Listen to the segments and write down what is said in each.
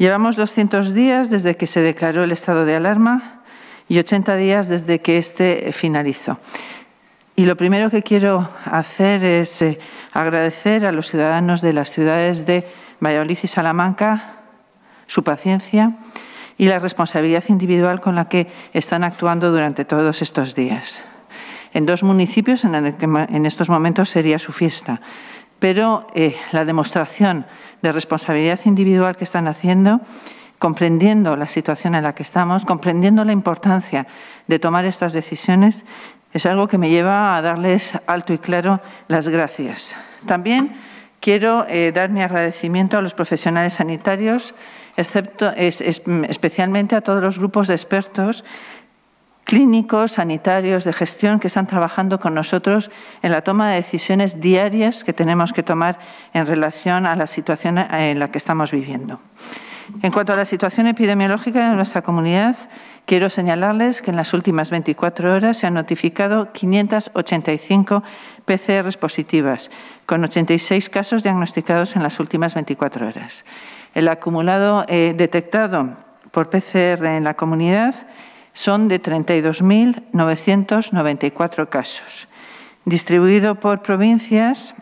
Llevamos 200 días desde que se declaró el estado de alarma y 80 días desde que este finalizó. Y lo primero que quiero hacer es eh, agradecer a los ciudadanos de las ciudades de Valladolid y Salamanca su paciencia y la responsabilidad individual con la que están actuando durante todos estos días. En dos municipios en, que en estos momentos sería su fiesta, pero eh, la demostración de responsabilidad individual que están haciendo, comprendiendo la situación en la que estamos, comprendiendo la importancia de tomar estas decisiones, es algo que me lleva a darles alto y claro las gracias. También quiero eh, dar mi agradecimiento a los profesionales sanitarios, excepto, mm, especialmente a todos los grupos de expertos clínicos, sanitarios, de gestión que están trabajando con nosotros en la toma de decisiones diarias que tenemos que tomar en relación a la situación en la que estamos viviendo. En cuanto a la situación epidemiológica de nuestra comunidad, quiero señalarles que en las últimas 24 horas se han notificado 585 PCRs positivas, con 86 casos diagnosticados en las últimas 24 horas. El acumulado eh, detectado por PCR en la comunidad son de 32.994 casos. Distribuido por provincias,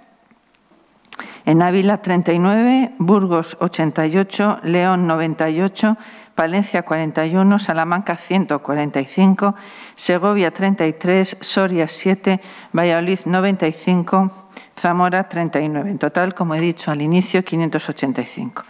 en Ávila 39, Burgos 88, León 98, Palencia 41, Salamanca 145, Segovia 33, Soria 7, Valladolid 95, Zamora 39. En total, como he dicho al inicio, 585.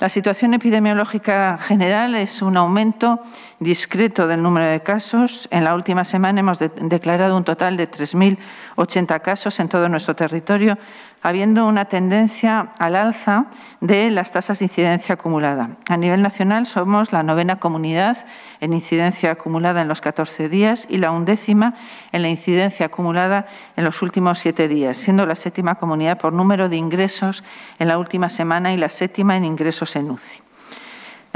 La situación epidemiológica general es un aumento discreto del número de casos. En la última semana hemos declarado un total de 3.080 casos en todo nuestro territorio, habiendo una tendencia al alza de las tasas de incidencia acumulada. A nivel nacional somos la novena comunidad en incidencia acumulada en los 14 días y la undécima en la incidencia acumulada en los últimos siete días, siendo la séptima comunidad por número de ingresos en la última semana y la séptima en ingresos en UCI.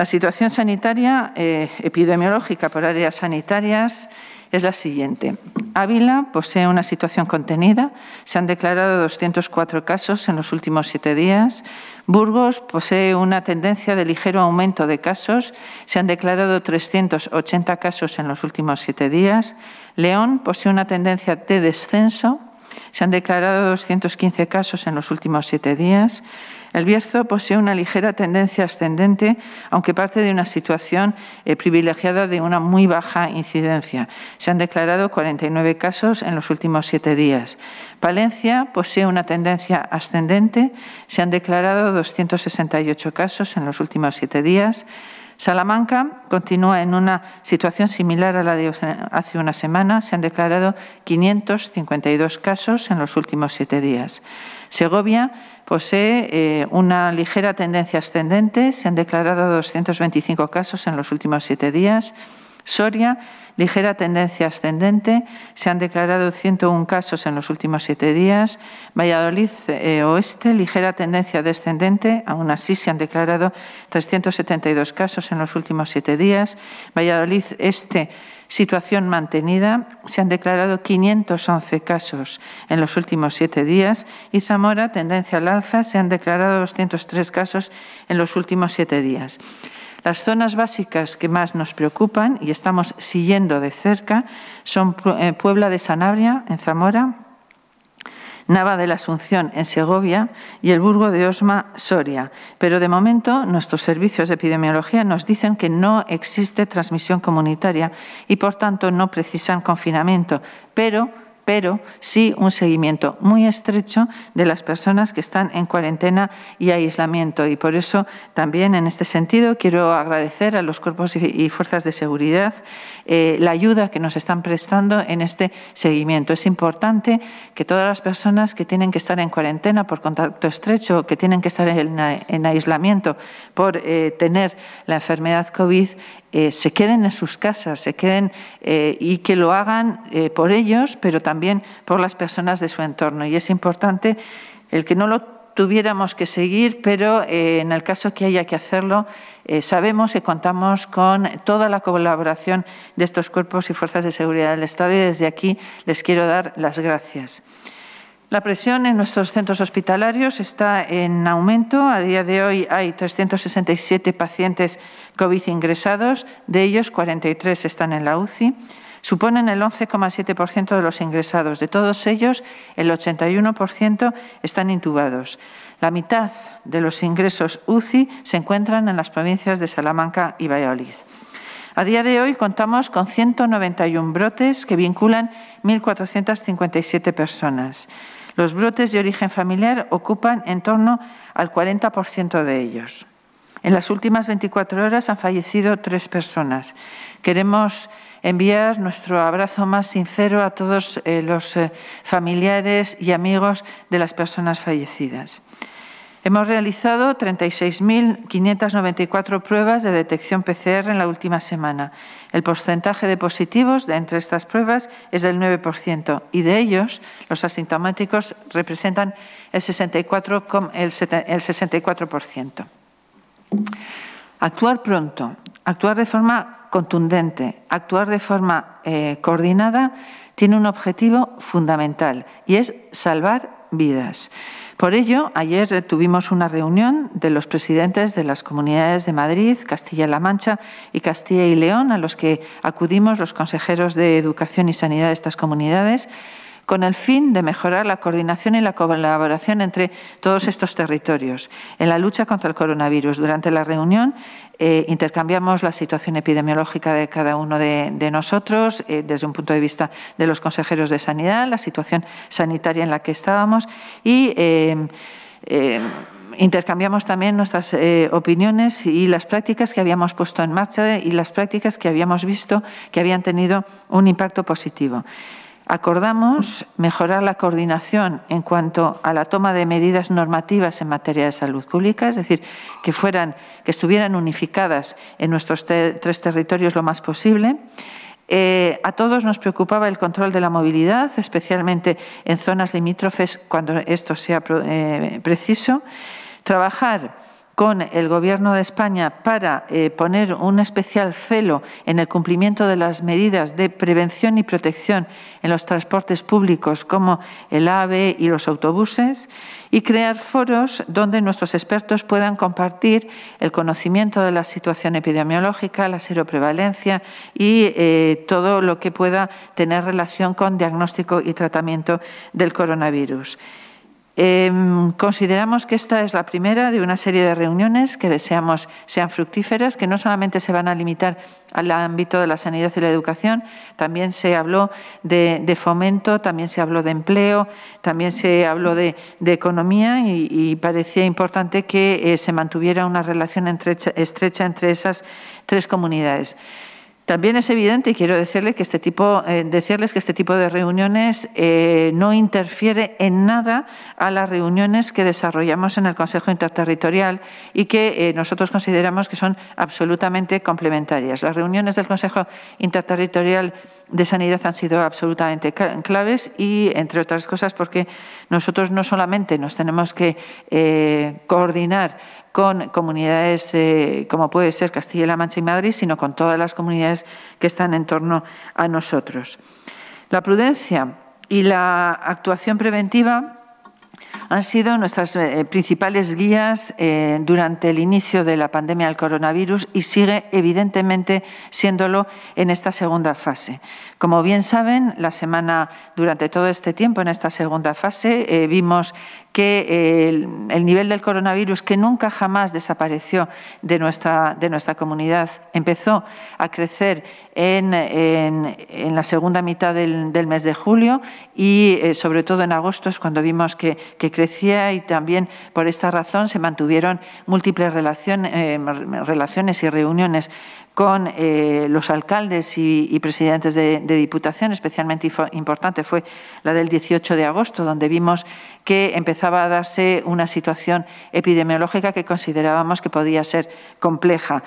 La situación sanitaria eh, epidemiológica por áreas sanitarias es la siguiente. Ávila posee una situación contenida. Se han declarado 204 casos en los últimos siete días. Burgos posee una tendencia de ligero aumento de casos. Se han declarado 380 casos en los últimos siete días. León posee una tendencia de descenso. Se han declarado 215 casos en los últimos siete días. El Bierzo posee una ligera tendencia ascendente, aunque parte de una situación eh, privilegiada de una muy baja incidencia. Se han declarado 49 casos en los últimos siete días. Palencia posee una tendencia ascendente. Se han declarado 268 casos en los últimos siete días. Salamanca continúa en una situación similar a la de hace una semana. Se han declarado 552 casos en los últimos siete días. Segovia posee eh, una ligera tendencia ascendente, se han declarado 225 casos en los últimos siete días. Soria, ligera tendencia ascendente, se han declarado 101 casos en los últimos siete días. Valladolid eh, Oeste, ligera tendencia descendente, aún así se han declarado 372 casos en los últimos siete días. Valladolid Este, situación mantenida, se han declarado 511 casos en los últimos siete días y Zamora, tendencia al alza, se han declarado 203 casos en los últimos siete días. Las zonas básicas que más nos preocupan y estamos siguiendo de cerca son eh, Puebla de Sanabria, en Zamora, Nava de la Asunción en Segovia y el Burgo de Osma, Soria. Pero de momento nuestros servicios de epidemiología nos dicen que no existe transmisión comunitaria y por tanto no precisan confinamiento, pero pero sí un seguimiento muy estrecho de las personas que están en cuarentena y aislamiento. Y por eso también en este sentido quiero agradecer a los cuerpos y fuerzas de seguridad eh, la ayuda que nos están prestando en este seguimiento. Es importante que todas las personas que tienen que estar en cuarentena por contacto estrecho, que tienen que estar en, aislamiento por eh, tener la enfermedad COVID, eh, se queden en sus casas, se queden eh, y que lo hagan eh, por ellos, pero también por las personas de su entorno. Y es importante el que no lo tuviéramos que seguir, pero en el caso que haya que hacerlo, sabemos y contamos con toda la colaboración de estos cuerpos y fuerzas de seguridad del Estado y desde aquí les quiero dar las gracias. La presión en nuestros centros hospitalarios está en aumento. A día de hoy hay 367 pacientes COVID ingresados, de ellos 43 están en la UCI. Suponen el 11,7% de los ingresados. De todos ellos, el 81% están intubados. La mitad de los ingresos UCI se encuentran en las provincias de Salamanca y Valladolid. A día de hoy contamos con 191 brotes que vinculan 1.457 personas. Los brotes de origen familiar ocupan en torno al 40% de ellos. En las últimas 24 horas han fallecido tres personas. Queremos enviar nuestro abrazo más sincero a todos eh, los eh, familiares y amigos de las personas fallecidas. Hemos realizado 36.594 pruebas de detección PCR en la última semana. El porcentaje de positivos de entre estas pruebas es del 9% y de ellos los asintomáticos representan el 64%. Actuar pronto, actuar de forma contundente, actuar de forma eh, coordinada tiene un objetivo fundamental y es salvar vidas. Por ello, ayer tuvimos una reunión de los presidentes de las comunidades de Madrid, Castilla-La Mancha y Castilla y León, a los que acudimos los consejeros de Educación y Sanidad de estas comunidades con el fin de mejorar la coordinación y la colaboración entre todos estos territorios en la lucha contra el coronavirus. Durante la reunión eh, intercambiamos la situación epidemiológica de cada uno de, nosotros eh, desde un punto de vista de los consejeros de sanidad, la situación sanitaria en la que estábamos y eh, intercambiamos también nuestras opiniones y las prácticas que habíamos puesto en marcha y las prácticas que habíamos visto que habían tenido un impacto positivo acordamos mejorar la coordinación en cuanto a la toma de medidas normativas en materia de salud pública, es decir, que, fueran, que estuvieran unificadas en nuestros tres territorios lo más posible. Eh, a todos nos preocupaba el control de la movilidad, especialmente en zonas limítrofes cuando esto sea eh, preciso. Trabajar con el Gobierno de España para eh, poner un especial celo en el cumplimiento de las medidas de prevención y protección en los transportes públicos como el AVE y los autobuses y crear foros donde nuestros expertos puedan compartir el conocimiento de la situación epidemiológica, la seroprevalencia y eh, todo lo que pueda tener relación con diagnóstico y tratamiento del coronavirus. Em, consideramos que esta es la primera de una serie de reuniones que deseamos sean fructíferas, que no solamente se van a limitar al ámbito de la sanidad y la educación, también se habló de, fomento, también se habló de empleo, también se habló de, economía y, parecía importante que eh, se mantuviera una relación estrecha entre esas tres comunidades. También es evidente, y quiero decirles que este tipo, eh, decirles que este tipo de reuniones eh, no interfiere en nada a las reuniones que desarrollamos en el Consejo Interterritorial y que eh, nosotros consideramos que son absolutamente complementarias. Las reuniones del Consejo Interterritorial de sanidad han sido absolutamente claves y, entre otras cosas, porque nosotros no solamente nos tenemos que eh, coordinar con comunidades eh, como puede ser Castilla-La Mancha y Madrid, sino con todas las comunidades que están en torno a nosotros. La prudencia y la actuación preventiva han sido nuestras eh, principales guías eh, durante el inicio de la pandemia del coronavirus y sigue evidentemente siéndolo en esta segunda fase. Como bien saben, la semana durante todo este tiempo en esta segunda fase eh, vimos que el, nivel del coronavirus, que nunca jamás desapareció de nuestra, de nuestra comunidad, empezó a crecer en, en, la segunda mitad del, mes de julio y eh, sobre todo en agosto es cuando vimos que, crecía y también por esta razón se mantuvieron múltiples eh, relaciones y reuniones con eh, los alcaldes y, presidentes de, diputación, especialmente importante fue la del 18 de agosto, donde vimos que empezaba a darse una situación epidemiológica que considerábamos que podía ser compleja.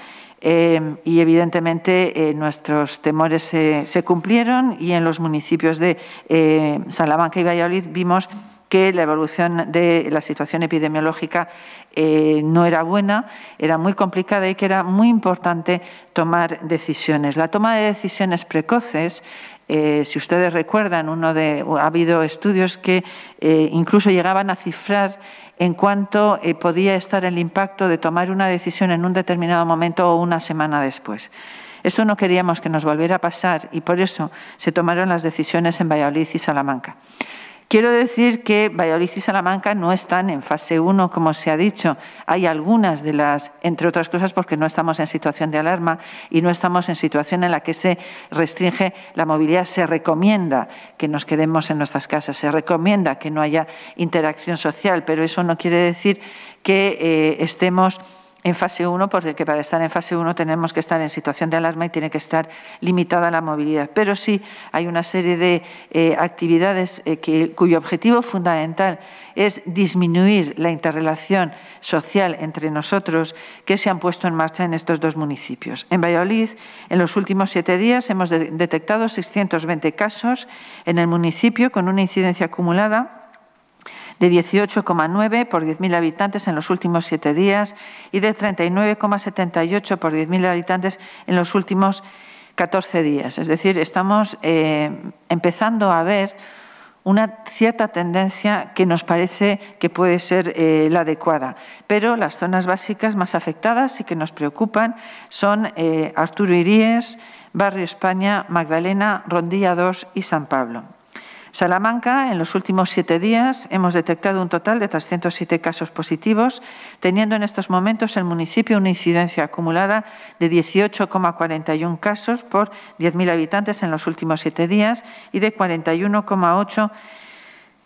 Em, y evidentemente eh, nuestros temores se cumplieron y en los municipios de eh, Salamanca y Valladolid vimos que la evolución de la situación epidemiológica eh, no era buena, era muy complicada y que era muy importante tomar decisiones. La toma de decisiones precoces eh, si ustedes recuerdan, uno de, ha habido estudios que eh, incluso llegaban a cifrar en cuánto podía estar el impacto de tomar una decisión en un determinado momento o una semana después. Eso no queríamos que nos volviera a pasar y por eso se tomaron las decisiones en Valladolid y Salamanca. Quiero decir que Valladolid y Salamanca no están en fase 1, como se ha dicho. Hay algunas de las, entre otras cosas, porque no estamos en situación de alarma y no estamos en situación en la que se restringe la movilidad. Se recomienda que nos quedemos en nuestras casas, se recomienda que no haya interacción social, pero eso no quiere decir que eh, estemos en fase 1, porque para estar en fase 1 tenemos que estar en situación de alarma y tiene que estar limitada la movilidad. Pero sí hay una serie de eh, actividades eh, cuyo objetivo fundamental es disminuir la interrelación social entre nosotros que se han puesto en marcha en estos dos municipios. En Valladolid, en los últimos siete días hemos detectado 620 casos en el municipio con una incidencia acumulada de 18,9 por 10.000 habitantes en los últimos siete días y de 39,78 por 10.000 habitantes en los últimos 14 días. Es decir, estamos eh, empezando a ver una cierta tendencia que nos parece que puede ser eh, la adecuada. Pero las zonas básicas más afectadas y que nos preocupan son eh, Arturo Iríes, Barrio España, Magdalena, Rondilla 2 y San Pablo. Salamanca, en los últimos siete días, hemos detectado un total de 307 casos positivos, teniendo en estos momentos el municipio una incidencia acumulada de 18,41 casos por 10.000 habitantes en los últimos siete días y de 41,8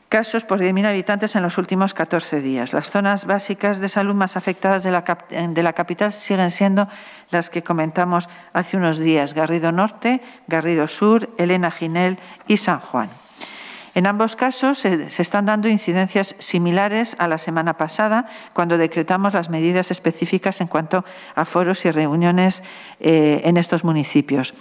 casos por 10.000 habitantes en los últimos 14 días. Las zonas básicas de salud más afectadas de la, de la, capital siguen siendo las que comentamos hace unos días, Garrido Norte, Garrido Sur, Elena Ginel y San Juan. En ambos casos se, están dando incidencias similares a la semana pasada, cuando decretamos las medidas específicas en cuanto a foros y reuniones eh, en estos municipios.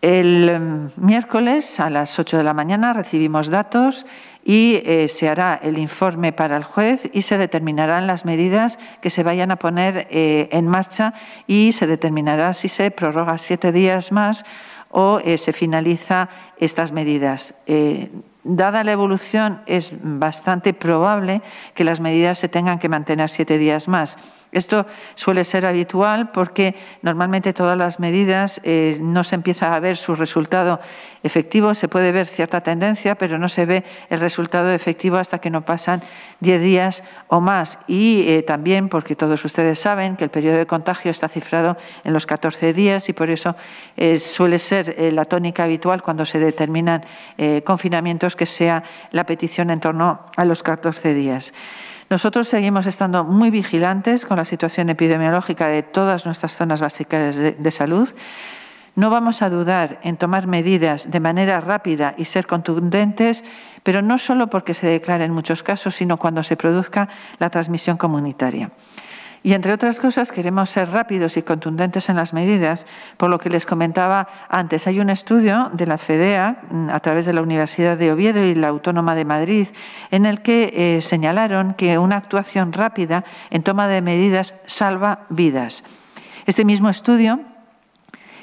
El eh, miércoles a las 8 de la mañana recibimos datos y eh, se hará el informe para el juez y se determinarán las medidas que se vayan a poner en marcha y se determinará si se prorroga siete días más o eh, se finaliza estas medidas. Eh, dada la evolución, es bastante probable que las medidas se tengan que mantener siete días más. Esto suele ser habitual porque normalmente todas las medidas eh, no se empieza a ver su resultado efectivo, se puede ver cierta tendencia, pero no se ve el resultado efectivo hasta que no pasan 10 días o más. Y eh, también porque todos ustedes saben que el periodo de contagio está cifrado en los 14 días y por eso eh, suele ser la tónica habitual cuando se determinan confinamientos que sea la petición en torno a los 14 días. Nosotros seguimos estando muy vigilantes con la situación epidemiológica de todas nuestras zonas básicas de, salud. No vamos a dudar en tomar medidas de manera rápida y ser contundentes, pero no solo porque se declaren muchos casos, sino cuando se produzca la transmisión comunitaria. Y entre otras cosas queremos ser rápidos y contundentes en las medidas, por lo que les comentaba antes. Hay un estudio de la FEDEA mm, a través de la Universidad de Oviedo y la Autónoma de Madrid en el que eh, señalaron que una actuación rápida en toma de medidas salva vidas. Este mismo estudio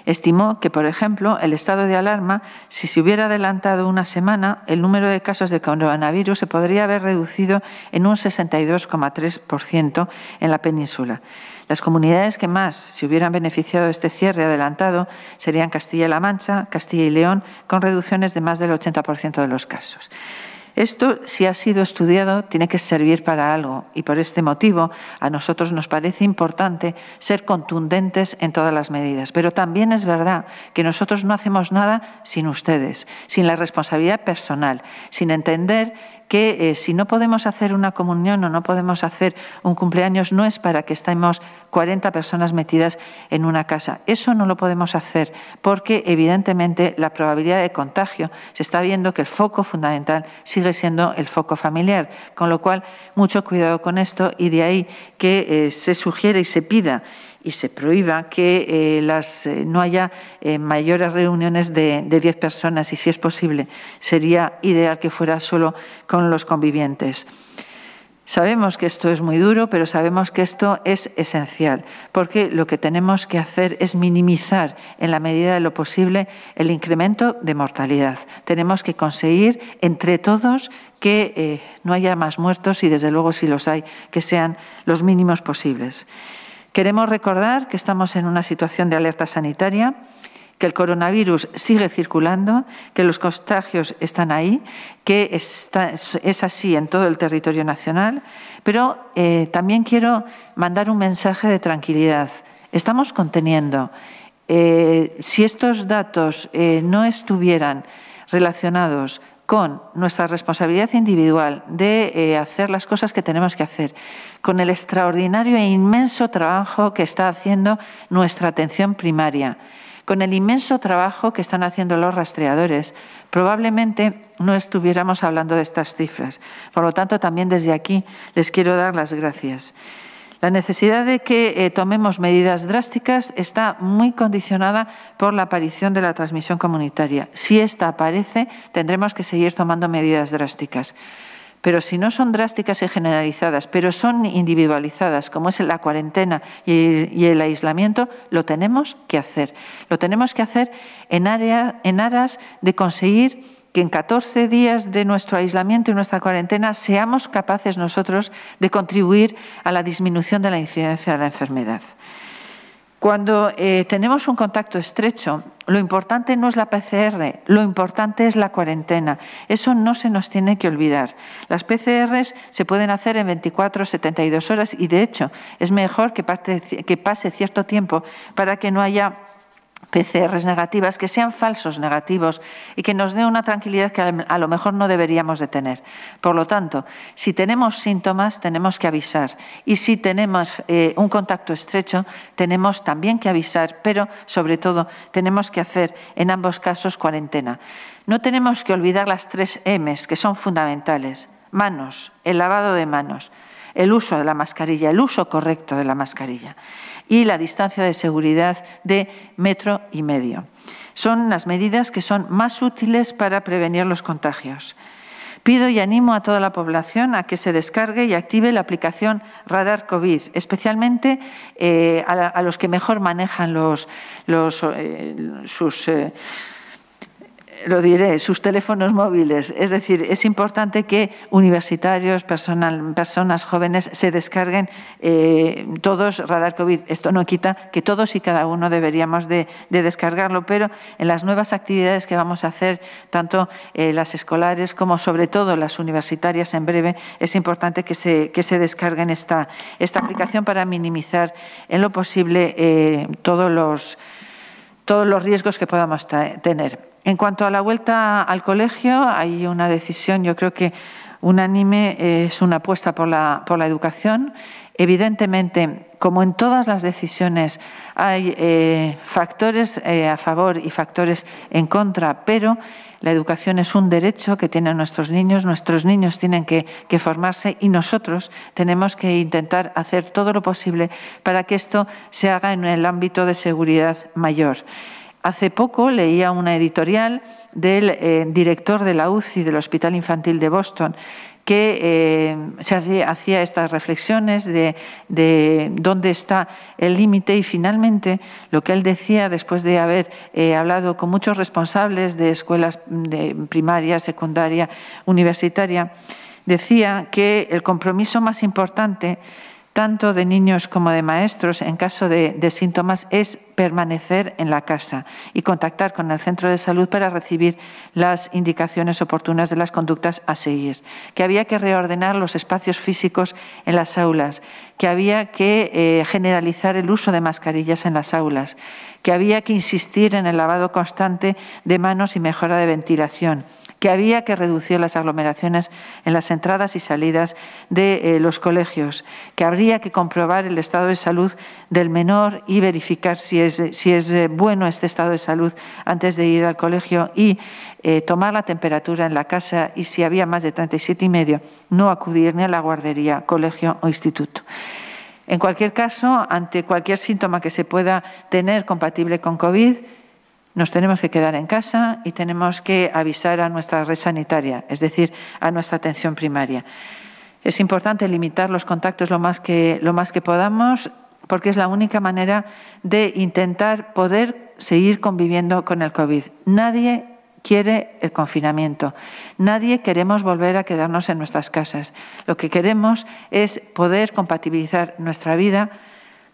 estimó que, por ejemplo, el estado de alarma, si se hubiera adelantado una semana, el número de casos de coronavirus se podría haber reducido en un 62,3% en la península. Las comunidades que más se hubieran beneficiado de este cierre adelantado serían Castilla-La Mancha, Castilla y León, con reducciones de más del 80% de los casos. Esto, si ha sido estudiado, tiene que servir para algo y por este motivo a nosotros nos parece importante ser contundentes en todas las medidas. Pero también es verdad que nosotros no hacemos nada sin ustedes, sin la responsabilidad personal, sin entender que eh, si no podemos hacer una comunión o no podemos hacer un cumpleaños, no es para que estemos 40 personas metidas en una casa. Eso no lo podemos hacer porque evidentemente la probabilidad de contagio se está viendo que el foco fundamental sigue siendo el foco familiar, con lo cual mucho cuidado con esto y de ahí que eh, se sugiere y se pida y se prohíba que eh, eh, no haya eh, mayores reuniones de, de 10 personas y, si es posible, sería ideal que fuera solo con los convivientes. Sabemos que esto es muy duro, pero sabemos que esto es esencial, porque lo que tenemos que hacer es minimizar en la medida de lo posible el incremento de mortalidad. Tenemos que conseguir entre todos que no haya más muertos y, desde luego, si los hay, que sean los mínimos posibles. Queremos recordar que estamos en una situación de alerta sanitaria, que el coronavirus sigue circulando, que los contagios están ahí, que es así en todo el territorio nacional, pero eh, también quiero mandar un mensaje de tranquilidad. Estamos conteniendo. Eh, si estos datos eh, no estuvieran relacionados con nuestra responsabilidad individual de eh, hacer las cosas que tenemos que hacer, con el extraordinario e inmenso trabajo que está haciendo nuestra atención primaria, con el inmenso trabajo que están haciendo los rastreadores, probablemente no estuviéramos hablando de estas cifras. Por lo tanto, también desde aquí les quiero dar las gracias. La necesidad de que eh, tomemos medidas drásticas está muy condicionada por la aparición de la transmisión comunitaria. Si esta aparece, tendremos que seguir tomando medidas drásticas. Pero si no son drásticas y generalizadas, pero son individualizadas, como es la cuarentena y el aislamiento, lo tenemos que hacer. Lo tenemos que hacer en, área, en aras de conseguir que en 14 días de nuestro aislamiento y nuestra cuarentena seamos capaces nosotros de contribuir a la disminución de la incidencia de la enfermedad. Cuando eh, tenemos un contacto estrecho, lo importante no es la PCR, lo importante es la cuarentena. Eso no se nos tiene que olvidar. Las PCRs se pueden hacer en 24 72 horas y, de hecho, es mejor que pase cierto tiempo para que no haya PCRs negativas, que sean falsos negativos y que nos dé una tranquilidad que a lo mejor no deberíamos de tener. Por lo tanto, si tenemos síntomas, tenemos que avisar. Y si tenemos eh, un contacto estrecho, tenemos también que avisar, pero sobre todo tenemos que hacer en ambos casos cuarentena. No tenemos que olvidar las tres Ms, que son fundamentales. Manos, el lavado de manos, el uso de la mascarilla, el uso correcto de la mascarilla y la distancia de seguridad de metro y medio. Son las medidas que son más útiles para prevenir los contagios. Pido y animo a toda la población a que se descargue y active la aplicación Radar COVID, especialmente eh, a, los que mejor manejan los, eh, sus. Eh, lo diré, sus teléfonos móviles. Es decir, es importante que universitarios, personas jóvenes se descarguen eh, todos Radar COVID. Esto no quita que todos y cada uno deberíamos de, descargarlo, pero en las nuevas actividades que vamos a hacer, tanto eh, las escolares como sobre todo las universitarias en breve, es importante que se, se descarguen esta, esta aplicación para minimizar en lo posible eh, todos los todos los riesgos que podamos tener. En cuanto a la vuelta al colegio, hay una decisión, yo creo que unánime, es una apuesta por la, educación. Evidentemente, como en todas las decisiones, hay eh, factores eh, a favor y factores en contra, pero la educación es un derecho que tienen nuestros niños, nuestros niños tienen que, formarse y nosotros tenemos que intentar hacer todo lo posible para que esto se haga en el ámbito de seguridad mayor. Hace poco leía una editorial del eh, director de la UCI del Hospital Infantil de Boston, que eh, se hacía estas reflexiones de, dónde está el límite y finalmente lo que él decía después de haber eh, hablado con muchos responsables de escuelas primaria, secundaria, universitaria, decía que el compromiso más importante tanto de niños como de maestros, en caso de, síntomas, es permanecer en la casa y contactar con el centro de salud para recibir las indicaciones oportunas de las conductas a seguir. Que había que reordenar los espacios físicos en las aulas, que había que eh, generalizar el uso de mascarillas en las aulas, que había que insistir en el lavado constante de manos y mejora de ventilación que había que reducir las aglomeraciones en las entradas y salidas de eh, los colegios, que habría que comprobar el estado de salud del menor y verificar si es, si es bueno este estado de salud antes de ir al colegio y eh, tomar la temperatura en la casa y si había más de 37,5, no acudir ni a la guardería, colegio o instituto. En cualquier caso, ante cualquier síntoma que se pueda tener compatible con COVID, nos tenemos que quedar en casa y tenemos que avisar a nuestra red sanitaria, es decir, a nuestra atención primaria. Es importante limitar los contactos lo más que, lo más que podamos porque es la única manera de intentar poder seguir conviviendo con el COVID. Nadie quiere el confinamiento. Nadie queremos volver a quedarnos en nuestras casas. Lo que queremos es poder compatibilizar nuestra vida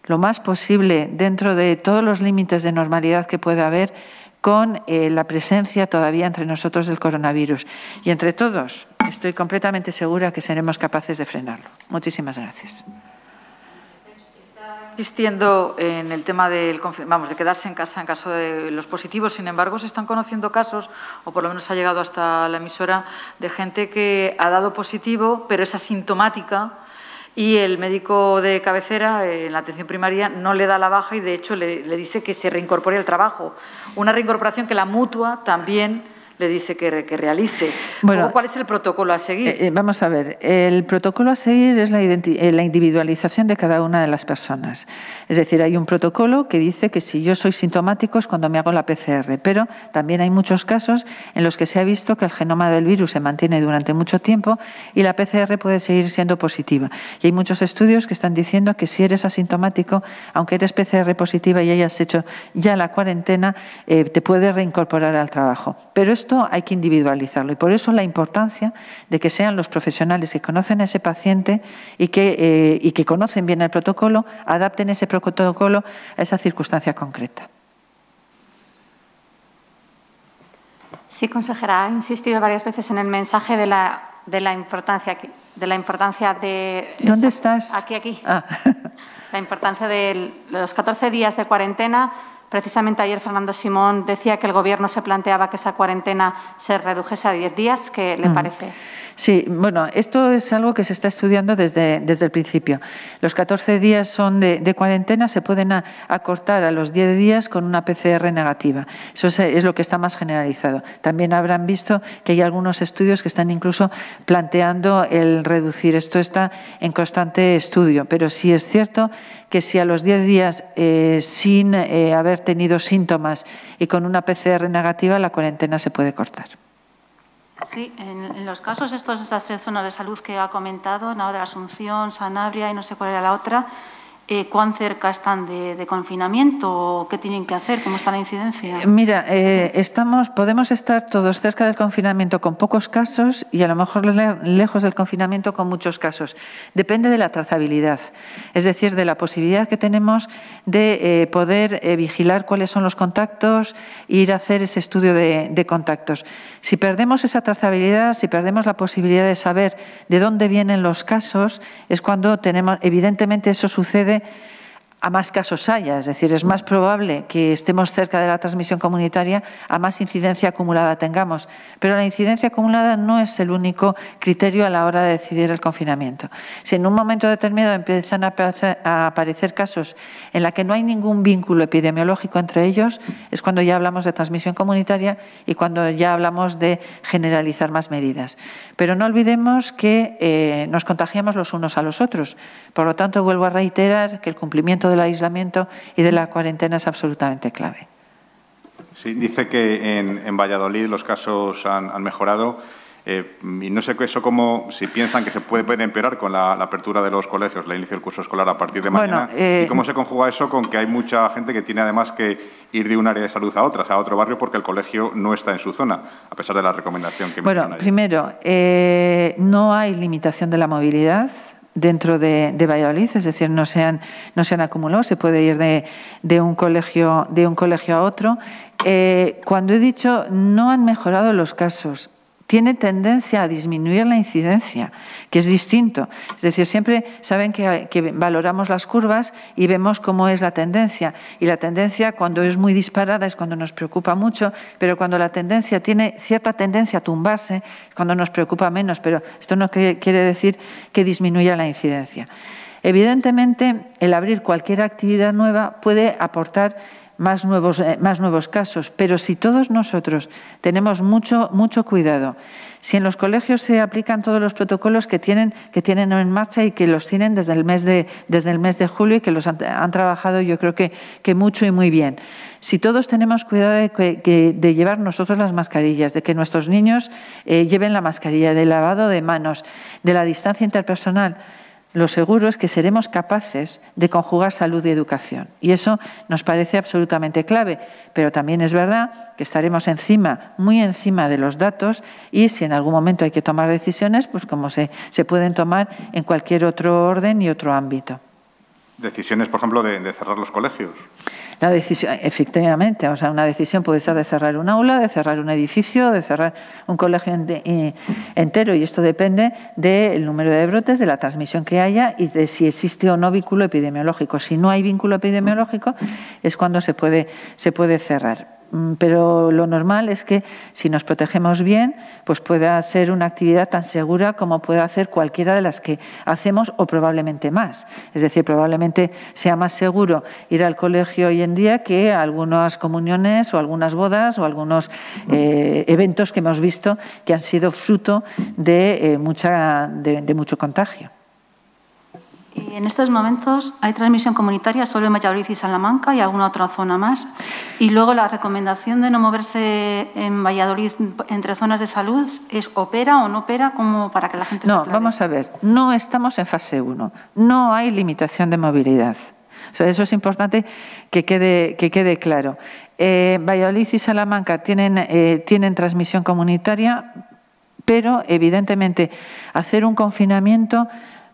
lo más posible dentro de todos los límites de normalidad que pueda haber con eh, la presencia todavía entre nosotros del coronavirus. Y entre todos, estoy completamente segura que seremos capaces de frenarlo. Muchísimas gracias. Está en el tema del vamos, de quedarse en casa en caso de los positivos, sin embargo, se están conociendo casos, o por lo menos ha llegado hasta la emisora, de gente que ha dado positivo, pero es asintomática y el médico de cabecera eh, en la atención primaria no le da la baja y, de hecho, le, dice que se reincorpore al trabajo. Una reincorporación que la mutua también le dice que, que realice. Bueno, ¿Cuál es el protocolo a seguir? Eh, eh, vamos a ver, el protocolo a seguir es la, eh, la, individualización de cada una de las personas. Es decir, hay un protocolo que dice que si yo soy sintomático es cuando me hago la PCR, pero también hay muchos casos en los que se ha visto que el genoma del virus se mantiene durante mucho tiempo y la PCR puede seguir siendo positiva. Y hay muchos estudios que están diciendo que si eres asintomático, aunque eres PCR positiva y hayas hecho ya la cuarentena, te puedes reincorporar al trabajo. Pero esto hay que individualizarlo y por eso la importancia de que sean los profesionales que conocen a ese paciente y que, eh, y que conocen bien el protocolo, adapten ese protocolo a esa circunstancia concreta. Sí, consejera, ha insistido varias veces en el mensaje de la, importancia de la importancia de... ¿Dónde estás? Aquí, aquí. Ah. La importancia de los 14 días de cuarentena Precisamente ayer Fernando Simón decía que el Gobierno se planteaba que esa cuarentena se redujese a diez días. ¿Qué le parece? Sí, bueno, esto es algo que se está estudiando desde, desde el principio. Los 14 días son de, cuarentena, se pueden acortar a los 10 días con una PCR negativa. Eso es, lo que está más generalizado. También habrán visto que hay algunos estudios que están incluso planteando el reducir. Esto está en constante estudio, pero sí es cierto que si a los 10 días, eh, sin eh, haber tenido síntomas y con una PCR negativa, la cuarentena se puede cortar. Sí, en, los casos estos, estas tres zonas de salud que ha comentado, Nao de la Asunción, Sanabria y no sé cuál era la otra, eh, cuán cerca están de, confinamiento o qué tienen que hacer, cómo está la incidencia. Eh, mira, eh, estamos, podemos estar todos cerca del confinamiento con pocos casos y a lo mejor lejos del confinamiento con muchos casos. Depende de la trazabilidad, es decir, de la posibilidad que tenemos de poder vigilar cuáles son los contactos e ir a hacer ese estudio de, de contactos. Si perdemos esa trazabilidad, si perdemos la posibilidad de saber de dónde vienen los casos, es cuando tenemos, evidentemente eso sucede de a más casos haya. Es decir, es más probable que estemos cerca de la transmisión comunitaria, a más incidencia acumulada tengamos. Pero la incidencia acumulada no es el único criterio a la hora de decidir el confinamiento. Si en un momento determinado empiezan a aparecer casos en la que no hay ningún vínculo epidemiológico entre ellos, es cuando ya hablamos de transmisión comunitaria y cuando ya hablamos de generalizar más medidas. Pero no olvidemos que eh, nos contagiamos los unos a los otros. Por lo tanto, vuelvo a reiterar que el cumplimiento de del aislamiento y de la cuarentena es absolutamente clave. Sí, dice que en, Valladolid los casos han, mejorado. Eh, y no sé eso cómo, si piensan que se puede, empeorar con la, apertura de los colegios, ...la inicio del curso escolar a partir de mañana. Eh, ¿Y cómo se conjuga eso con que hay mucha gente que tiene además que ir de un área de salud a otra, a otro barrio, porque el colegio no está en su zona, a pesar de la recomendación que me Bueno, primero, eh, no hay limitación de la movilidad dentro de, Valladolid, es decir, no se han, no se han acumulado, se puede ir de, un, colegio, de un colegio a otro. Eh, cuando he dicho no han mejorado los casos, tiene tendencia a disminuir la incidencia, que es distinto. Es decir, siempre saben que, valoramos las curvas y vemos cómo es la tendencia. Y la tendencia cuando es muy disparada es cuando nos preocupa mucho, pero cuando la tendencia tiene cierta tendencia a tumbarse es cuando nos preocupa menos. Pero esto no quiere decir que disminuya la incidencia. Evidentemente, el abrir cualquier actividad nueva puede aportar más nuevos, eh, más nuevos casos. Pero si todos nosotros tenemos mucho, mucho cuidado, si en los colegios se aplican todos los protocolos que tienen, que tienen en marcha y que los tienen desde el mes de, desde el mes de julio y que los han, trabajado yo creo que, que mucho y muy bien, si todos tenemos cuidado de, llevar nosotros las mascarillas, de que nuestros niños eh, lleven la mascarilla, de lavado de manos, de la distancia interpersonal, lo seguro es que seremos capaces de conjugar salud y educación. Y eso nos parece absolutamente clave, pero también es verdad que estaremos encima, muy encima de los datos y si en algún momento hay que tomar decisiones, pues como se, se pueden tomar en cualquier otro orden y otro ámbito decisiones, por ejemplo, de, cerrar los colegios. La decisión, efectivamente, o sea, una decisión puede ser de cerrar un aula, de cerrar un edificio, de cerrar un colegio eh, entero, y esto depende del número de brotes, de la transmisión que haya y de si existe o no vínculo epidemiológico. Si no hay vínculo epidemiológico, es cuando se puede, se puede cerrar. Mm, pero lo normal es que si nos protegemos bien, pues pueda ser una actividad tan segura como pueda hacer cualquiera de las que hacemos o probablemente más. Es decir, probablemente sea más seguro ir al colegio hoy en día que algunas comuniones o algunas bodas o algunos eh, eventos que hemos visto que han sido fruto de, eh, mucha, de mucho contagio en estos momentos hay transmisión comunitaria solo en Valladolid y Salamanca y alguna otra zona más. Y luego la recomendación de no moverse en Valladolid entre zonas de salud es opera o no opera como para que la gente No, vamos a ver, no estamos en fase 1. No hay limitación de movilidad. sea, eso es importante que quede, que quede claro. Eh, Valladolid y Salamanca tienen, eh, tienen transmisión comunitaria, pero evidentemente hacer un confinamiento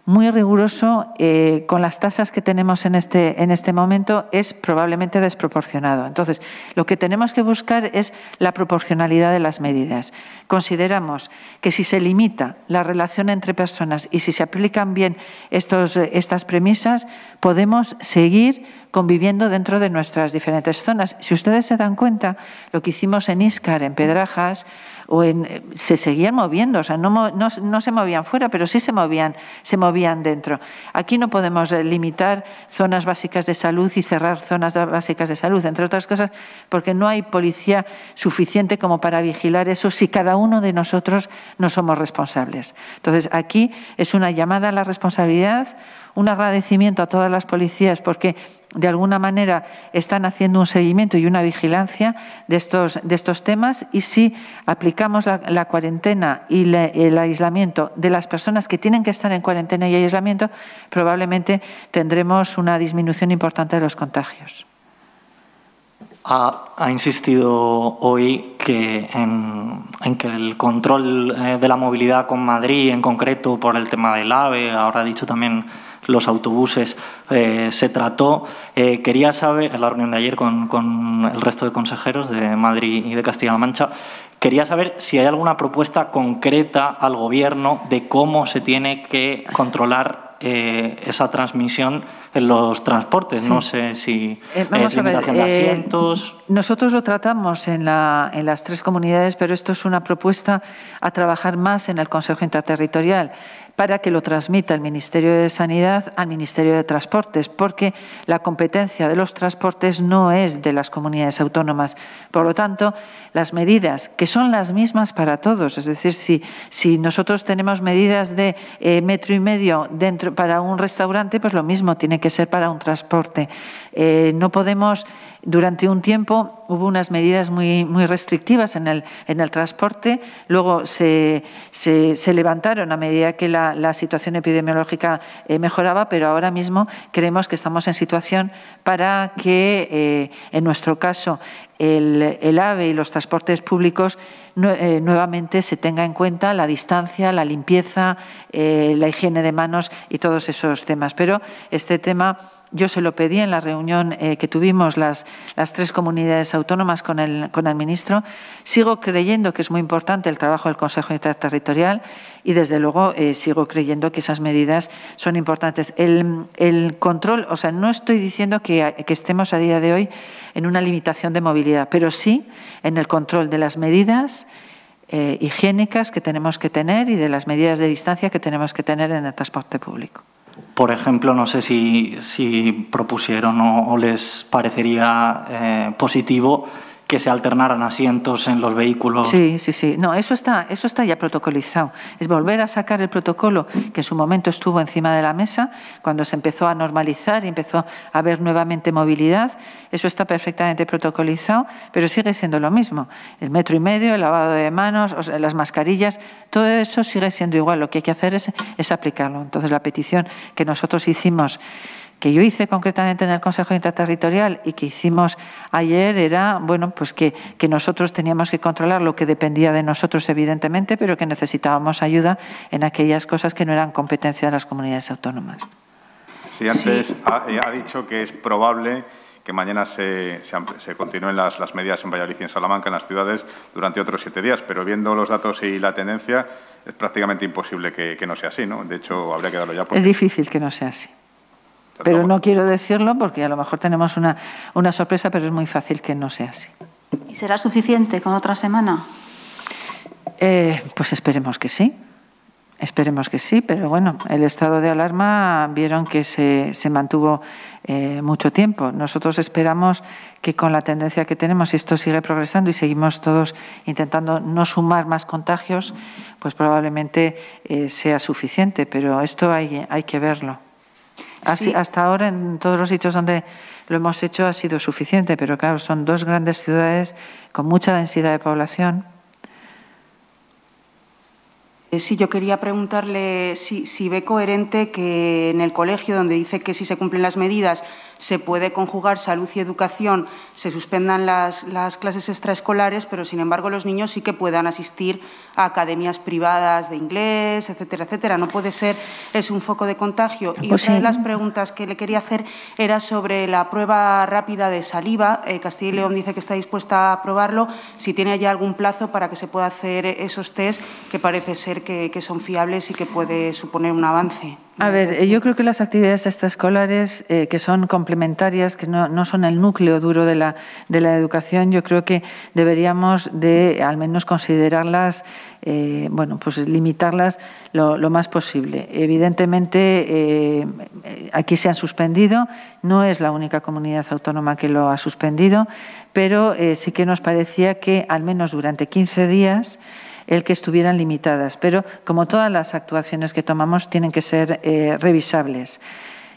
muy riguroso eh, con las tasas que tenemos en este, en este momento es probablemente desproporcionado. Entonces, lo que tenemos que buscar es la proporcionalidad de las medidas. Consideramos que si se limita la relación entre personas y si se aplican bien estas premisas, podemos seguir conviviendo dentro de nuestras diferentes zonas. Si ustedes se dan cuenta, lo que hicimos en Íscar, en Pedrajas, o en, eh, se seguían moviendo, o sea, no, no, se movían fuera, pero sí se movían, se movían dentro. Aquí no podemos eh, limitar zonas básicas de salud y cerrar zonas básicas de salud, entre otras cosas, porque no hay policía suficiente como para vigilar eso si cada uno de nosotros no somos responsables. Entonces, aquí es una llamada a la responsabilidad, un agradecimiento a todas las policías porque de alguna manera están haciendo un seguimiento y una vigilancia de estos, de estos temas y si aplicamos la, cuarentena y el aislamiento de las personas que tienen que estar en cuarentena y aislamiento, probablemente tendremos una disminución importante de los contagios. Ha, insistido hoy en, que el control eh, de la movilidad con Madrid, en concreto por el tema del AVE, ahora ha dicho también los autobuses, eh, se trató. Eh, quería saber, en la reunión de ayer con, con el resto de consejeros de Madrid y de Castilla-La Mancha, Quería saber si hay alguna propuesta concreta al Gobierno de cómo se tiene que controlar eh, esa transmisión en los transportes. No sé si vamos asientos. Nosotros lo tratamos en, la, en las tres comunidades, pero esto es una propuesta a trabajar más en el Consejo Interterritorial para que lo transmita el Ministerio de Sanidad al Ministerio de Transportes, porque la competencia de los transportes no es de las comunidades autónomas. Por lo tanto, las medidas, que son las mismas para todos, es decir, si, si nosotros tenemos medidas de eh, metro y medio dentro, para un restaurante, pues lo mismo tiene que ser para un transporte. Eh, no podemos durante un tiempo hubo unas medidas muy, muy restrictivas en el, en el transporte, luego se, se, levantaron a medida que la, situación epidemiológica eh, mejoraba, pero ahora mismo creemos que estamos en situación para que, eh, en nuestro caso, el, AVE y los transportes públicos eh, nuevamente se tenga en cuenta la distancia, la limpieza, la higiene de manos y todos esos temas. Pero este tema yo se lo pedí en la reunión eh, que tuvimos las, las, tres comunidades autónomas con el, con el ministro. Sigo creyendo que es muy importante el trabajo del Consejo Interterritorial y, desde luego, eh, sigo creyendo que esas medidas son importantes. El, control, o sea, no estoy diciendo que, estemos a día de hoy en una limitación de movilidad, pero sí en el control de las medidas. Eh, higiénicas que tenemos que tener y de las medidas de distancia que tenemos que tener en el transporte público. Por ejemplo, no sé si, propusieron o, les parecería eh, positivo que se alternaran asientos en los vehículos. Sí, sí, sí. No, eso está, eso está ya protocolizado. Es volver a sacar el protocolo que en su momento estuvo encima de la mesa, cuando se empezó a normalizar y empezó a haber nuevamente movilidad. Eso está perfectamente protocolizado, pero sigue siendo lo mismo. El metro y medio, el lavado de manos, las mascarillas, todo eso sigue siendo igual. Lo que hay que hacer es, es aplicarlo. Entonces, la petición que nosotros hicimos que yo hice concretamente en el Consejo Interterritorial y que hicimos ayer era, bueno, pues que, nosotros teníamos que controlar lo que dependía de nosotros, evidentemente, pero que necesitábamos ayuda en aquellas cosas que no eran competencia de las comunidades autónomas. Sí, antes eh, Ha, dicho que es probable que mañana se, continúen las, medidas en Valladolid y en Salamanca, en las ciudades, durante otros siete días, pero viendo los datos y la tendencia, es prácticamente imposible que, no sea así, ¿no? De hecho, habría que darlo ya por... Es difícil que no sea así. Pero no quiero decirlo porque a lo mejor tenemos una, una sorpresa, pero es muy fácil que no sea así. ¿Y será suficiente con otra semana? Eh, pues esperemos que sí. Esperemos que sí, pero bueno, el estado de alarma vieron que se, se mantuvo eh, mucho tiempo. Nosotros esperamos que con la tendencia que tenemos, si esto sigue progresando y seguimos todos intentando no sumar más contagios, pues probablemente eh, sea suficiente, pero esto hay, hay que verlo. Hasta ahora en todos los sitios donde lo hemos hecho ha sido suficiente, pero claro, son dos grandes ciudades con mucha densidad de población. Eh, sí, yo quería preguntarle si, si ve coherente que en el colegio, donde dice que si se cumplen las medidas, se puede conjugar salud y educación, se suspendan las, clases extraescolares, pero sin embargo los niños sí que puedan asistir a academias privadas de inglés, etcétera, etcétera. No puede ser, es un foco de contagio. Ah, y una pues de las preguntas que le quería hacer era sobre la prueba rápida de saliva. Eh, Castilla y León dice que está dispuesta a probarlo. Si tiene ya algún plazo para que se pueda hacer esos test que parece ser que son fiables y que puede suponer un avance. A ver, eh, yo creo que las actividades extraescolares, eh, que son complementarias, que no, son el núcleo duro de la, de la educación, yo creo que deberíamos de al menos considerarlas, eh, bueno, pues limitarlas lo, más posible. Evidentemente, aquí se han suspendido, no es la única comunidad autónoma que lo ha suspendido, pero sí que nos parecía que al menos durante 15 días el que estuvieran limitadas, pero como todas las actuaciones que tomamos tienen que ser eh, revisables.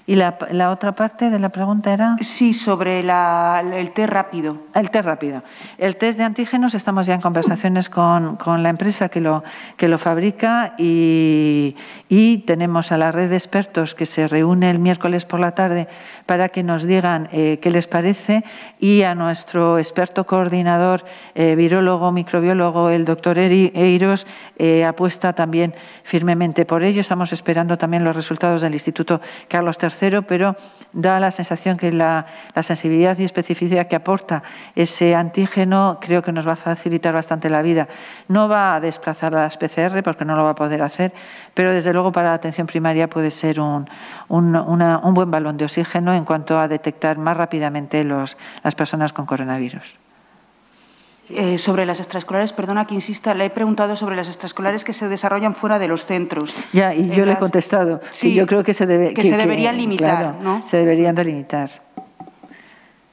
Y la, otra parte de la pregunta era. Sí, sobre el test rápido. El test rápido. El test de antígenos estamos ya en conversaciones con, con la empresa que lo, que lo fabrica y, y, tenemos a la red de expertos que se reúne el miércoles por la tarde para que nos digan eh, qué les parece y a nuestro experto coordinador, eh, virólogo, microbiólogo, el doctor Eiros, eh, apuesta también firmemente por ello. Estamos esperando también los resultados del Instituto Carlos III pero da la sensación que la, sensibilidad y especificidad que aporta ese antígeno creo que nos va a facilitar bastante la vida. No va a desplazar las PCR porque no lo va a poder hacer, pero desde luego para la atención primaria puede ser un, un, buen balón de oxígeno en cuanto a detectar más rápidamente las personas con coronavirus. Eh, sobre las extraescolares, perdona que insista, le he preguntado sobre las extraescolares que se desarrollan fuera de los centros. Ya, y yo le he contestado. Sí, yo creo que se, debe, que, se deberían limitar, ¿no? Se deberían delimitar.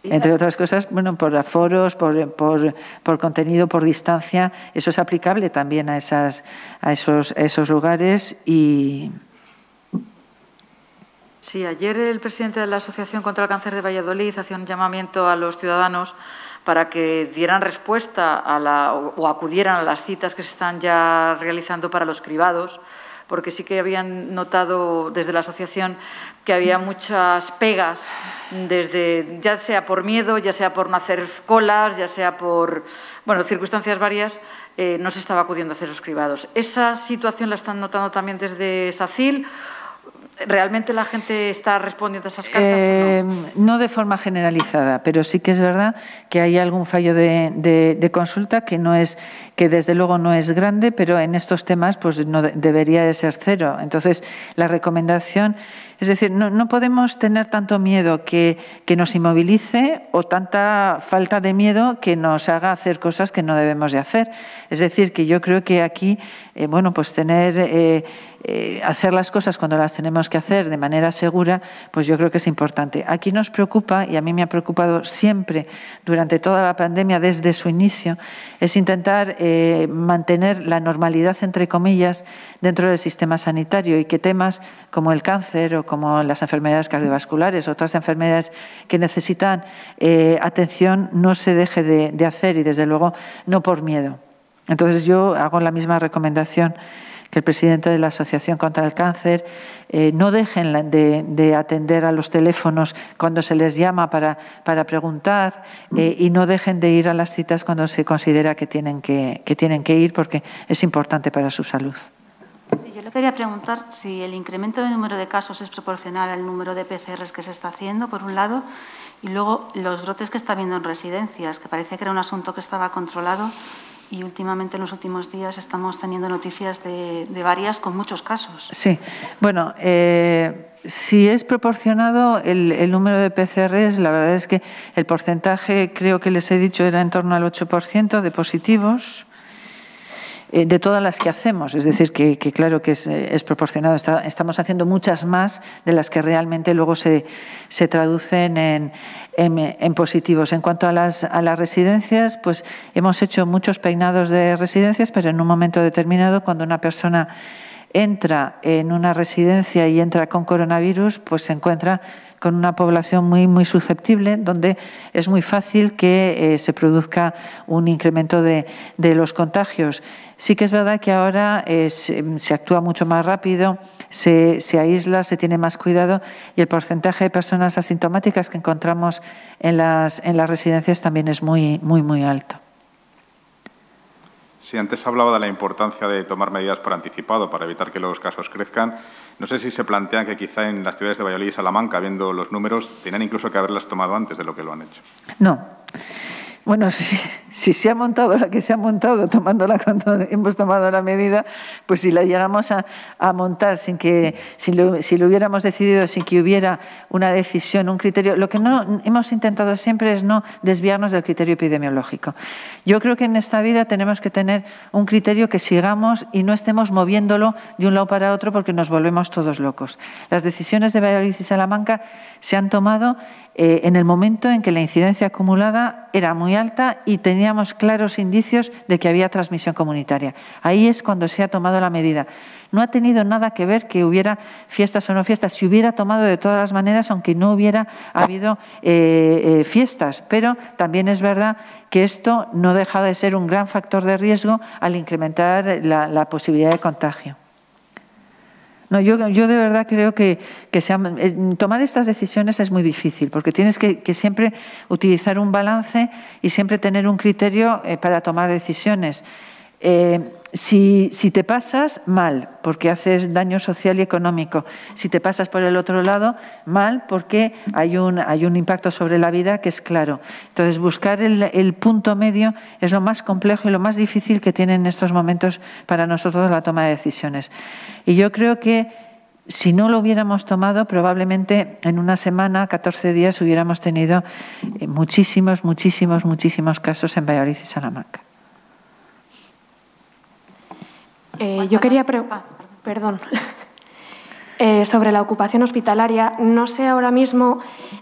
Entre otras cosas, bueno, por aforos, por, contenido, por distancia, eso es aplicable también a, esas, a, esos, esos lugares y. Sí, ayer el presidente de la Asociación contra el Cáncer de Valladolid hacía un llamamiento a los ciudadanos para que dieran respuesta a la, o acudieran a las citas que se están ya realizando para los cribados, porque sí que habían notado desde la asociación que había muchas pegas, desde, ya sea por miedo, ya sea por no hacer colas, ya sea por bueno, circunstancias varias, eh, no se estaba acudiendo a hacer los cribados. ¿Esa situación la están notando también desde SACIL? ¿Realmente la gente está respondiendo a esas cartas? Eh, no? de forma generalizada, pero sí que es verdad que hay algún fallo de, consulta que no es, que desde luego no es grande, pero en estos temas pues no debería de ser cero. Entonces, la recomendación, es decir, no, podemos tener tanto miedo que, nos inmovilice o tanta falta de miedo que nos haga hacer cosas que no debemos de hacer. Es decir, que yo creo que aquí, eh, bueno, pues tener, eh, hacer las cosas cuando las tenemos que hacer de manera segura, pues yo creo que es importante. Aquí nos preocupa, y a mí me ha preocupado siempre durante toda la pandemia, desde su inicio, es intentar eh, mantener la normalidad, entre comillas, dentro del sistema sanitario y que temas como el cáncer o como las enfermedades cardiovasculares, otras enfermedades que necesitan eh, atención, no se deje de, de hacer y, desde luego, no por miedo. Entonces, yo hago la misma recomendación que el presidente de la Asociación contra el Cáncer eh, no dejen de, atender a los teléfonos cuando se les llama para, para preguntar eh, y no dejen de ir a las citas cuando se considera que tienen que, tienen que ir porque es importante para su salud. yo le quería preguntar si el incremento del número de casos es proporcional al número de PCRs que se está haciendo, por un lado, y luego los brotes que está habiendo en residencias, que parece que era un asunto que estaba controlado y últimamente en los últimos días estamos teniendo noticias de, varias con muchos casos. Sí, bueno, eh, si es proporcionado el, el, número de PCRs, la verdad es que el porcentaje, creo que les he dicho, era en torno al 8% de positivos. Eh, de todas las que hacemos. Es decir, que, claro que es, eh, proporcionado. estamos haciendo muchas más de las que realmente luego se, se traducen en, en, positivos. En cuanto a las, a las residencias, pues hemos hecho muchos peinados de residencias, pero en un momento determinado, cuando una persona entra en una residencia y entra con coronavirus, pues se encuentra con una población muy, muy susceptible, donde es muy fácil que eh, se produzca un incremento de, de los contagios. Sí que es verdad que ahora eh, mm, se, actúa mucho más rápido, se, aísla, se tiene más cuidado y el porcentaje de personas asintomáticas que encontramos en las, en las residencias también es muy, muy, muy alto. Sí, antes hablaba de la importancia de tomar medidas por anticipado para evitar que los casos crezcan. No sé si se plantean que quizá en las ciudades de Valladolid y Salamanca, viendo los números, tenían incluso que haberlas tomado antes de lo que lo han hecho. No bueno, si, se ha montado la que se ha montado, tomándola cuando hemos tomado la medida, pues si la llegamos a, montar sin que, si lo, si lo, hubiéramos decidido, sin que hubiera una decisión, un criterio, lo que no hemos intentado siempre es no desviarnos del criterio epidemiológico. Yo creo que en esta vida tenemos que tener un criterio que sigamos y no estemos moviéndolo de un lado para otro porque nos volvemos todos locos. Las decisiones de Valladolid y Salamanca se han tomado eh, en el momento en que la incidencia acumulada era muy alta y teníamos claros indicios de que había transmisión comunitaria. Ahí es cuando se ha tomado la medida. No ha tenido nada que ver que hubiera fiestas o no fiestas. Se hubiera tomado de todas las maneras, aunque no hubiera habido eh, eh, fiestas. Pero también es verdad que esto no deja de ser un gran factor de riesgo al incrementar la posibilidad de contagio. No, yo, de verdad creo que, tomar estas decisiones es muy difícil porque tienes que, siempre utilizar un balance y siempre tener un criterio eh, para tomar decisiones. Eh, si, te pasas, mal, porque haces daño social y económico. Si te pasas por el otro lado, mal, porque hay un, hay un impacto sobre la vida que es claro. Entonces, buscar el, el, punto medio es lo más complejo y lo más difícil que tiene en estos momentos para nosotros la toma de decisiones. Y yo creo que si no lo hubiéramos tomado, probablemente en una semana, 14 días, hubiéramos tenido eh, muchísimos, muchísimos, muchísimos casos en Valladolid y Salamanca. Eh, yo quería preguntar, ah, perdón, eh, sobre la ocupación hospitalaria. No sé ahora mismo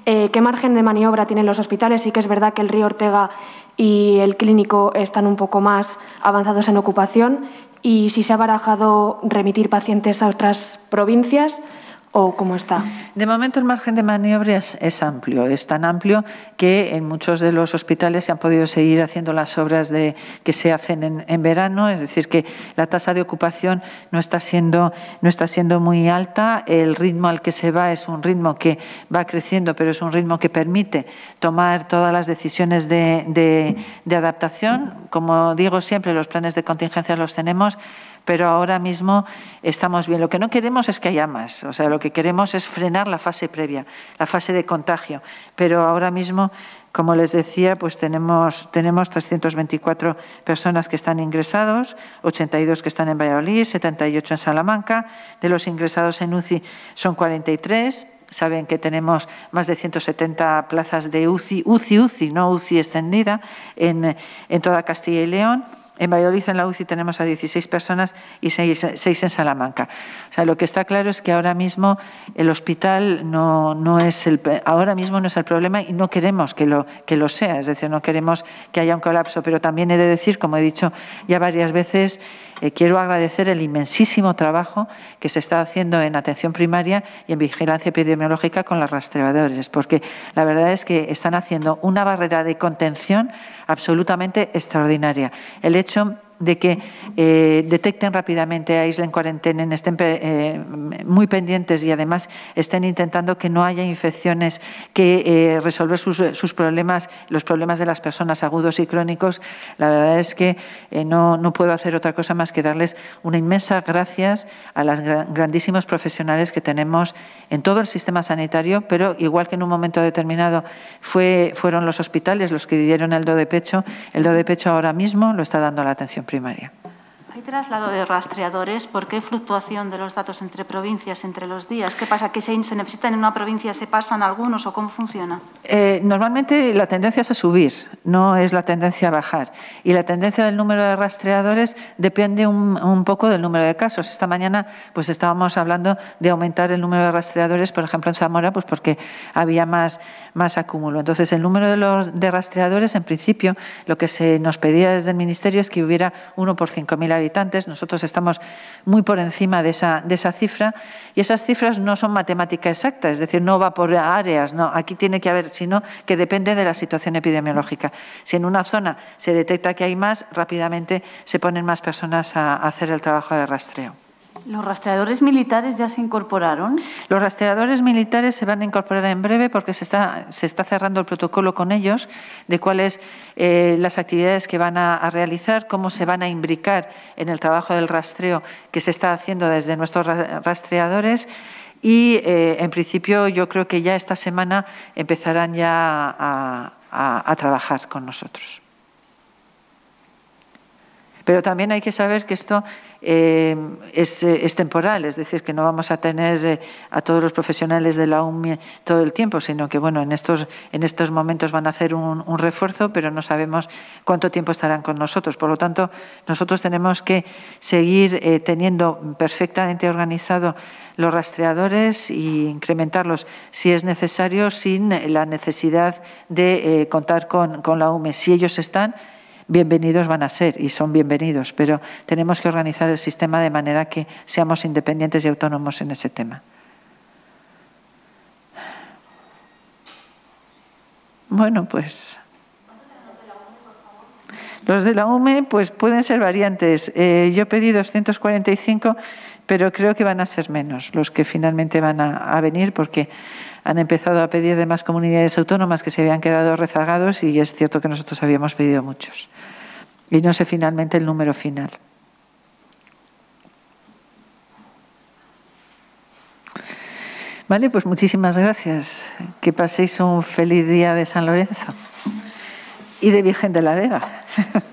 eh, qué margen de maniobra tienen los hospitales. y que es verdad que el río Ortega y el clínico están un poco más avanzados en ocupación y si se ha barajado remitir pacientes a otras provincias cómo está? De momento el margen de maniobra es, amplio, es tan amplio que en muchos de los hospitales se han podido seguir haciendo las obras que se hacen en, verano, es decir, que la tasa de ocupación no está, siendo, no está siendo muy alta, el ritmo al que se va es un ritmo que va creciendo, pero es un ritmo que permite tomar todas las decisiones de, de adaptación. Como digo siempre, los planes de contingencia los tenemos pero ahora mismo estamos bien. Lo que no queremos es que haya más, o sea, lo que queremos es frenar la fase previa, la fase de contagio, pero ahora mismo, como les decía, pues tenemos, tenemos 324 personas que están ingresados, 82 que están en Valladolid, 78 en Salamanca, de los ingresados en UCI son 43 saben que tenemos más de 170 plazas de UCI, UCI, UCI, no UCI extendida, en, en toda Castilla y León. En Valladolid, en la UCI, tenemos a 16 personas y 6, en Salamanca. O sea, lo que está claro es que ahora mismo el hospital no, no, es el, ahora mismo no es el problema y no queremos que lo, que lo sea. Es decir, no queremos que haya un colapso. Pero también he de decir, como he dicho ya varias veces, eh, quiero agradecer el inmensísimo trabajo que se está haciendo en atención primaria y en vigilancia epidemiológica con los rastreadores, porque la verdad es que están haciendo una barrera de contención absolutamente extraordinaria. El açım de que eh, detecten rápidamente, aíslen, cuarentenen, estén eh, muy pendientes y además estén intentando que no haya infecciones, que eh, resolver sus, problemas, los problemas de las personas agudos y crónicos. La verdad es que no, puedo hacer otra cosa más que darles una inmensa gracias a los grandísimos profesionales que tenemos en todo el sistema sanitario, pero igual que en un momento determinado fue, fueron los hospitales los que dieron el do de pecho, el do de pecho ahora mismo lo está dando la atención primaria. ¿Qué traslado de rastreadores, ¿por qué fluctuación de los datos entre provincias, entre los días? ¿Qué pasa? ¿Que se, se necesitan en una provincia, se pasan algunos o cómo funciona? Eh, normalmente la tendencia es a subir, no es la tendencia a bajar. Y la tendencia del número de rastreadores depende un, poco del número de casos. Esta mañana pues estábamos hablando de aumentar el número de rastreadores, por ejemplo, en Zamora, pues porque había más, más acúmulo. Entonces, el número de, los, de rastreadores, en principio, lo que se nos pedía desde el Ministerio es que hubiera uno por 5.000 habitantes habitantes. Nosotros estamos muy por encima de esa, cifra y esas cifras no son matemática exacta, es decir, no va por áreas, no, aquí tiene que haber, sino que depende de la situación epidemiológica. Si en una zona se detecta que hay más, rápidamente se ponen más personas a hacer el trabajo de rastreo. ¿Los rastreadores militares ya se incorporaron? Los rastreadores militares se van a incorporar en breve porque se está, se está cerrando el protocolo con ellos de cuáles eh, las actividades que van a, realizar, cómo se van a imbricar en el trabajo del rastreo que se está haciendo desde nuestros rastreadores. Y eh, en principio yo creo que ya esta semana empezarán ya a trabajar con nosotros. Pero también hay que saber que esto eh, eh, es, temporal, es decir, que no vamos a tener eh, a todos los profesionales de la UMI todo el tiempo, sino que bueno, en estos, en estos momentos van a hacer un, refuerzo, pero no sabemos cuánto tiempo estarán con nosotros. Por lo tanto, nosotros tenemos que seguir teniendo perfectamente organizado los rastreadores e incrementarlos si es necesario, sin la necesidad de contar con, con la UME. Si ellos están, bienvenidos van a ser y son bienvenidos, pero tenemos que organizar el sistema de manera que seamos independientes y autónomos en ese tema. Bueno, pues... Los de la UME pues, pueden ser variantes. Eh, yo pedí 245, pero creo que van a ser menos los que finalmente van a, a venir porque han empezado a pedir de más comunidades autónomas que se habían quedado rezagados y es cierto que nosotros habíamos pedido muchos. Y no sé finalmente el número final. Vale, pues muchísimas gracias. Que paséis un feliz día de San Lorenzo y de Virgen de la Vega.